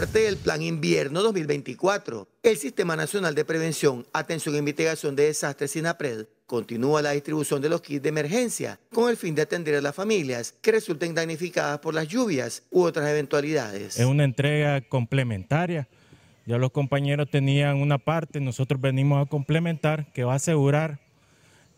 parte del Plan Invierno 2024. El Sistema Nacional de Prevención, Atención y e Mitigación de Desastres SINAPRED continúa la distribución de los kits de emergencia con el fin de atender a las familias que resulten damnificadas por las lluvias u otras eventualidades. Es una entrega complementaria. Ya los compañeros tenían una parte, nosotros venimos a complementar que va a asegurar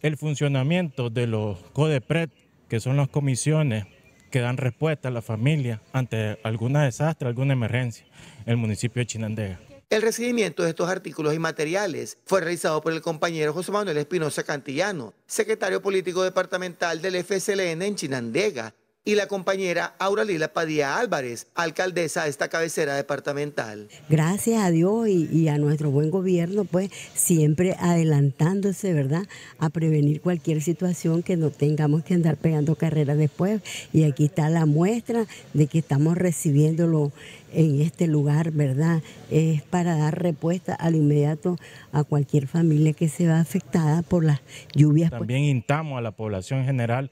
el funcionamiento de los CODEPRED, que son las comisiones que dan respuesta a la familia ante algún desastre, alguna emergencia el municipio de Chinandega. El recibimiento de estos artículos y materiales fue realizado por el compañero José Manuel Espinosa Cantillano, secretario político departamental del FSLN en Chinandega, y la compañera Auralila Padilla Álvarez, alcaldesa de esta cabecera departamental. Gracias a Dios y, a nuestro buen gobierno, pues siempre adelantándose, ¿verdad?, a prevenir cualquier situación que no tengamos que andar pegando carreras después. Y aquí está la muestra de que estamos recibiéndolo en este lugar, ¿verdad? Es para dar respuesta al inmediato a cualquier familia que se va afectada por las lluvias. Pues. También intamos a la población general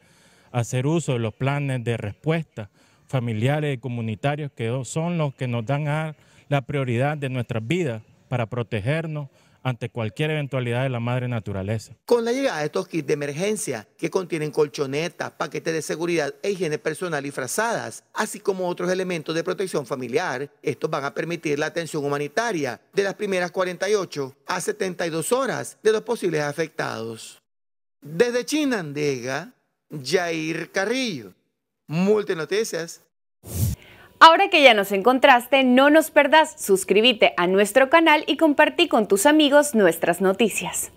hacer uso de los planes de respuesta familiares y comunitarios que son los que nos dan la prioridad de nuestras vidas para protegernos ante cualquier eventualidad de la madre naturaleza. Con la llegada de estos kits de emergencia, que contienen colchonetas, paquetes de seguridad e higiene personal y frazadas, así como otros elementos de protección familiar, estos van a permitir la atención humanitaria de las primeras 48 a 72 horas de los posibles afectados. Desde China Andega Jair Carrillo. Multinoticias. Ahora que ya nos encontraste, no nos perdás, suscríbete a nuestro canal y compartí con tus amigos nuestras noticias.